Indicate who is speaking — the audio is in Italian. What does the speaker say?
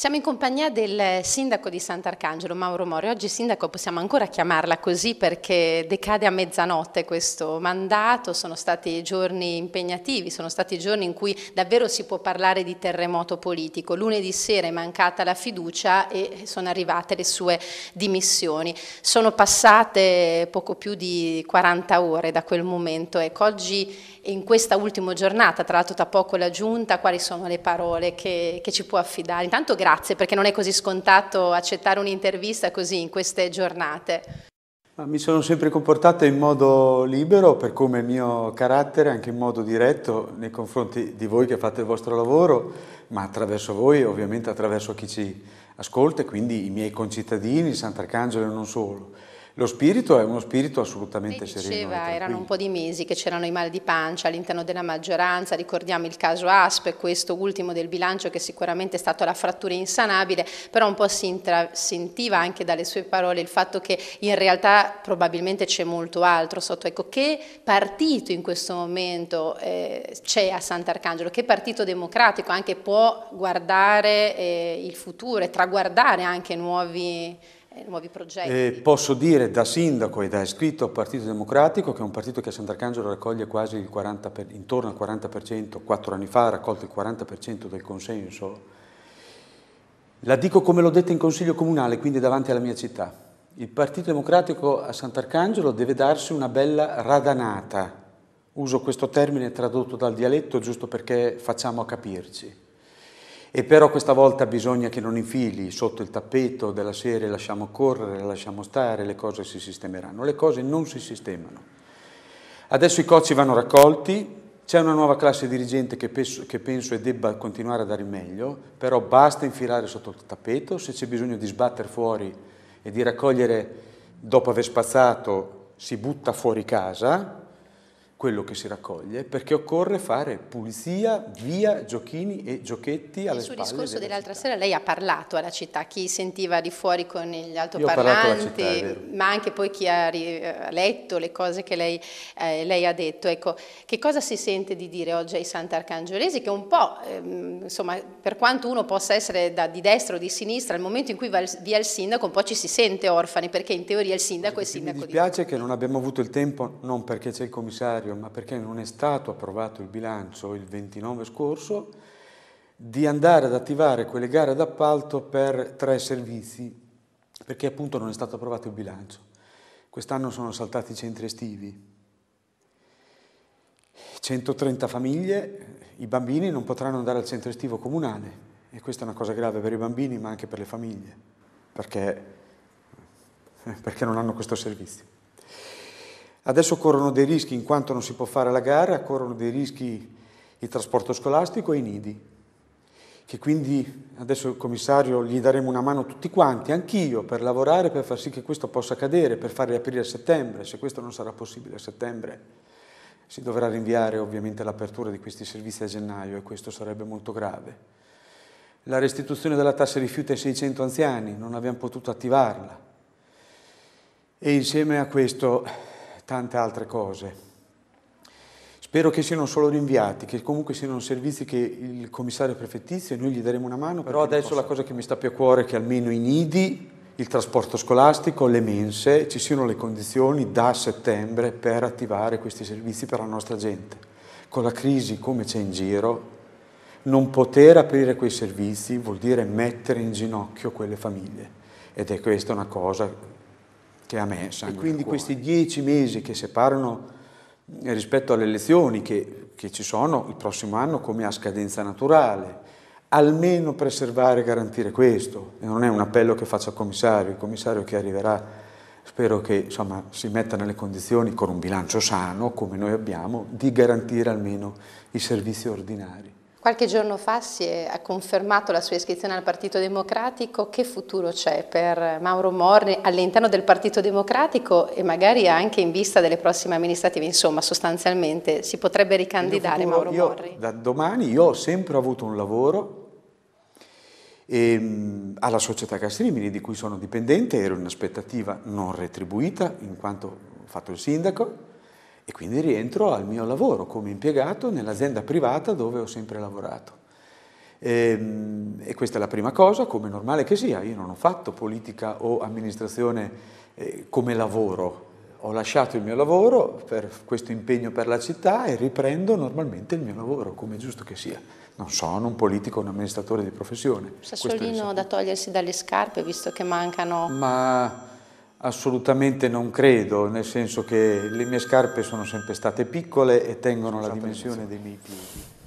Speaker 1: Siamo in compagnia del sindaco di Sant'Arcangelo, Mauro Mori. Oggi sindaco possiamo ancora chiamarla così perché decade a mezzanotte questo mandato, sono stati giorni impegnativi, sono stati giorni in cui davvero si può parlare di terremoto politico. Lunedì sera è mancata la fiducia e sono arrivate le sue dimissioni. Sono passate poco più di 40 ore da quel momento. Ecco, oggi in questa ultima giornata, tra l'altro da poco la giunta, quali sono le parole che, che ci può affidare? Intanto grazie grazie perché non è così scontato accettare un'intervista così in queste giornate.
Speaker 2: Mi sono sempre comportata in modo libero per come il mio carattere, anche in modo diretto nei confronti di voi che fate il vostro lavoro, ma attraverso voi, ovviamente attraverso chi ci ascolta, quindi i miei concittadini, Sant'Arcangelo e non solo. Lo spirito è uno spirito assolutamente diceva, sereno. Diceva, erano un
Speaker 1: po' di mesi che c'erano i mal di pancia all'interno della maggioranza, ricordiamo il caso Aspe, questo ultimo del bilancio che sicuramente è stato la frattura insanabile, però un po' si sentiva anche dalle sue parole il fatto che in realtà probabilmente c'è molto altro sotto. Ecco, che partito in questo momento eh, c'è a Sant'Arcangelo? Che partito democratico anche può guardare eh, il futuro e traguardare anche nuovi... Eh, nuovi progetti. Eh,
Speaker 2: posso dire da sindaco e da iscritto al Partito Democratico, che è un partito che a Sant'Arcangelo raccoglie quasi il 40 per, intorno al 40%, quattro anni fa ha raccolto il 40% del consenso, la dico come l'ho detta in Consiglio Comunale, quindi davanti alla mia città. Il Partito Democratico a Sant'Arcangelo deve darsi una bella radanata. Uso questo termine tradotto dal dialetto giusto perché facciamo a capirci. E però questa volta bisogna che non infili sotto il tappeto della serie lasciamo correre, lasciamo stare, le cose si sistemeranno. Le cose non si sistemano. Adesso i cocci vanno raccolti, c'è una nuova classe dirigente che penso, che penso, e debba continuare a dare il meglio, però basta infilare sotto il tappeto, se c'è bisogno di sbattere fuori e di raccogliere dopo aver spazzato si butta fuori casa, quello che si raccoglie, perché occorre fare pulizia via giochini e giochetti alle e sul discorso dell'altra
Speaker 1: sera lei ha parlato alla città, chi sentiva di fuori con gli altoparlanti, ma anche poi chi ha, eh, letto le cose che lei, eh, lei, ha detto. Ecco, che cosa si sente di dire oggi ai sant'arcangiolesi che un po', ehm, insomma, per quanto uno possa essere da, di destra o di sinistra, al momento in cui va via il sindaco un po' ci si sente orfani, perché in teoria il sindaco è il sindaco Mi
Speaker 2: dispiace di... che non abbiamo avuto il tempo, non perché c'è il commissario, necessario, ma perché non è stato approvato il bilancio il 29 scorso, di andare ad attivare quelle gare d'appalto per tre servizi, perché appunto non è stato approvato il bilancio. Quest'anno sono saltati i centri estivi. 130 famiglie, i bambini non potranno andare al centro estivo comunale e questa è una cosa grave per i bambini ma anche per le famiglie, perché, perché non hanno questo servizio. Adesso corrono dei rischi in quanto non si può fare la gara, corrono dei rischi il trasporto scolastico e i nidi, che quindi adesso il commissario gli daremo una mano tutti quanti, anch'io, per lavorare, per far sì che questo possa accadere, per farli aprire a settembre, se questo non sarà possibile a settembre si dovrà rinviare ovviamente l'apertura di questi servizi a gennaio e questo sarebbe molto grave. La restituzione della tassa rifiuta ai 600 anziani, non abbiamo potuto attivarla. E insieme a questo tante altre cose. Spero che siano solo rinviati, che comunque siano servizi che il commissario prefettizio e noi gli daremo una mano. Però adesso posso... la cosa che mi sta più a cuore è che almeno i nidi, il trasporto scolastico, le mense, ci siano le condizioni da settembre per attivare questi servizi per la nostra gente. Con la crisi come c'è in giro, non poter aprire quei servizi vuol dire mettere in ginocchio quelle famiglie. Ed è questa una cosa che a me sangue. E quindi questi dieci mesi che separano eh, rispetto alle elezioni che, che ci sono il prossimo anno come a scadenza naturale, almeno preservare e garantire questo. E non è un appello che faccio al commissario, il commissario che arriverà spero che insomma, si metta nelle condizioni, con un bilancio sano, come noi abbiamo, di garantire almeno i servizi ordinari.
Speaker 1: Qualche giorno fa si è, confermato la sua iscrizione al Partito Democratico. Che futuro c'è per Mauro Morri all'interno del Partito Democratico e magari anche in vista delle prossime amministrative? Insomma, sostanzialmente si potrebbe ricandidare futuro, Mauro io, Morri?
Speaker 2: Da domani io ho sempre avuto un lavoro e, ehm, alla società Castrimini di cui sono dipendente, ero in aspettativa non retribuita in quanto ho fatto il sindaco e quindi rientro al mio lavoro come impiegato nell'azienda privata dove ho sempre lavorato. E, ehm, e, questa è la prima cosa, come normale che sia, io non ho fatto politica o amministrazione eh, come lavoro, ho lasciato il mio lavoro per questo impegno per la città e riprendo normalmente il mio lavoro, come è giusto che sia. Non sono un politico, un amministratore di professione. Sassolino
Speaker 1: da togliersi dalle scarpe, visto che mancano...
Speaker 2: Ma Assolutamente non credo, nel senso che le mie scarpe sono sempre state piccole e tengono la esatto, dimensione dei miei piedi.